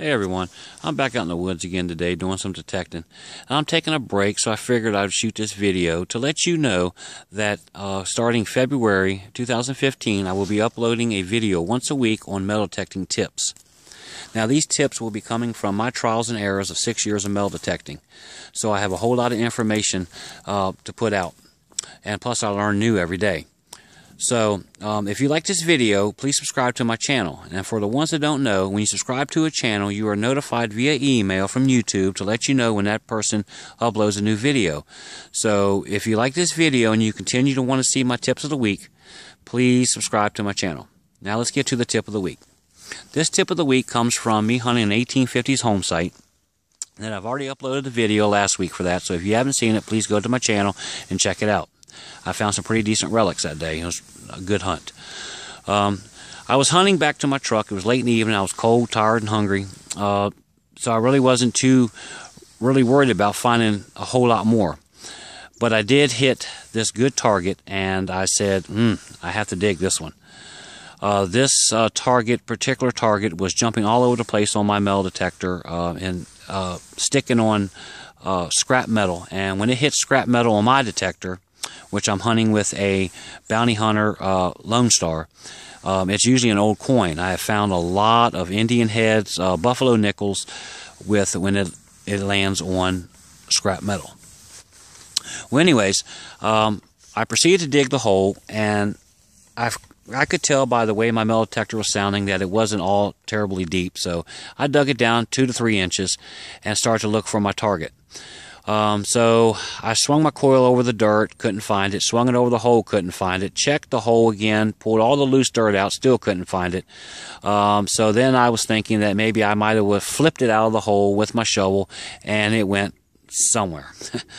Hey everyone, I'm back out in the woods again today doing some detecting. I'm taking a break, so I figured I'd shoot this video to let you know that uh, starting February 2015, I will be uploading a video once a week on metal detecting tips. Now, these tips will be coming from my trials and errors of six years of metal detecting. So I have a whole lot of information uh, to put out. And plus, I learn new every day. So, um, if you like this video, please subscribe to my channel. And for the ones that don't know, when you subscribe to a channel, you are notified via email from YouTube to let you know when that person uploads a new video. So, if you like this video and you continue to want to see my tips of the week, please subscribe to my channel. Now, let's get to the tip of the week. This tip of the week comes from me hunting an 1850s home site. And I've already uploaded the video last week for that, so if you haven't seen it, please go to my channel and check it out. I found some pretty decent relics that day. It was a good hunt. Um, I was hunting back to my truck. It was late in the evening. I was cold, tired, and hungry. Uh, so I really wasn't too really worried about finding a whole lot more. But I did hit this good target, and I said, hmm, I have to dig this one. Uh, this uh, target, particular target, was jumping all over the place on my metal detector uh, and uh, sticking on uh, scrap metal. And when it hit scrap metal on my detector, which I'm hunting with a bounty hunter uh, Lone Star. Um, it's usually an old coin. I have found a lot of Indian heads, uh, buffalo nickels, with when it, it lands on scrap metal. Well, anyways, um, I proceeded to dig the hole, and i I could tell by the way my metal detector was sounding that it wasn't all terribly deep. So I dug it down two to three inches and started to look for my target. Um, so I swung my coil over the dirt, couldn't find it. Swung it over the hole, couldn't find it. Checked the hole again, pulled all the loose dirt out, still couldn't find it. Um, so then I was thinking that maybe I might have flipped it out of the hole with my shovel and it went somewhere.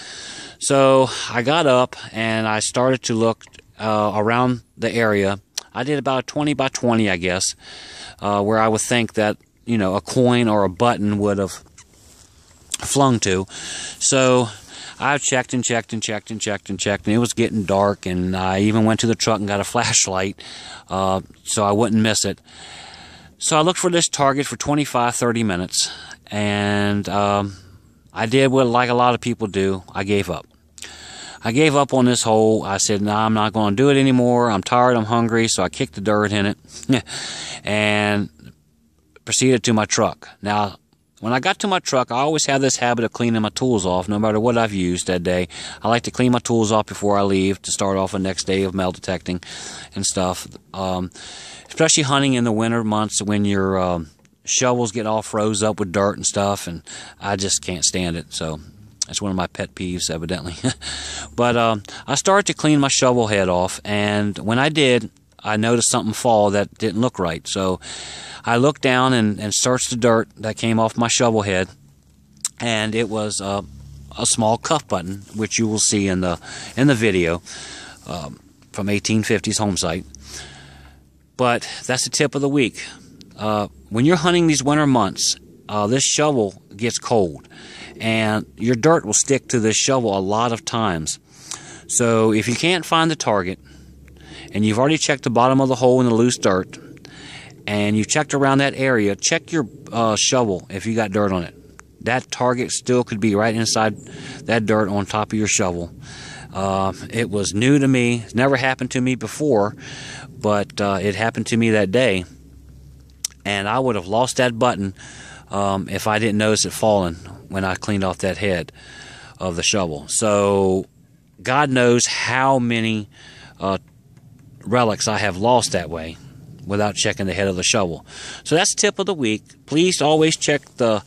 so I got up and I started to look uh, around the area. I did about 20 by 20, I guess, uh, where I would think that, you know, a coin or a button would have flung to. So I checked and checked and checked and checked and checked, and it was getting dark. And I even went to the truck and got a flashlight uh, so I wouldn't miss it. So I looked for this target for 25, 30 minutes, and um, I did what like a lot of people do. I gave up. I gave up on this hole. I said, "No, nah, I'm not going to do it anymore. I'm tired. I'm hungry." So I kicked the dirt in it, and proceeded to my truck. Now when I got to my truck, I always have this habit of cleaning my tools off, no matter what I've used that day. I like to clean my tools off before I leave to start off the next day of metal detecting and stuff. Um, especially hunting in the winter months when your um, shovels get all froze up with dirt and stuff, and I just can't stand it. So that's one of my pet peeves, evidently. but um, I started to clean my shovel head off, and when I did, I noticed something fall that didn't look right. So I looked down and, and searched the dirt that came off my shovel head, and it was a small cuff button, which you will see in the in the video um, from 1850s home site. But that's the tip of the week. Uh, when you're hunting these winter months, uh, this shovel gets cold, and your dirt will stick to this shovel a lot of times. So if you can't find the target, and you've already checked the bottom of the hole in the loose dirt, and you checked around that area, check your uh, shovel if you got dirt on it. That target still could be right inside that dirt on top of your shovel. Uh, it was new to me, it's never happened to me before, but uh, it happened to me that day. And I would have lost that button um, if I didn't notice it falling when I cleaned off that head of the shovel. So, God knows how many uh, relics I have lost that way without checking the head of the shovel. So that's tip of the week. Please always check the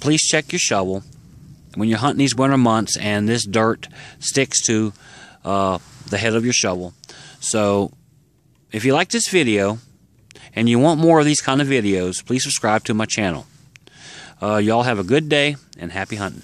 please check your shovel when you're hunting these winter months and this dirt sticks to uh, the head of your shovel. So if you like this video and you want more of these kind of videos, please subscribe to my channel. Uh, y'all have a good day and happy hunting.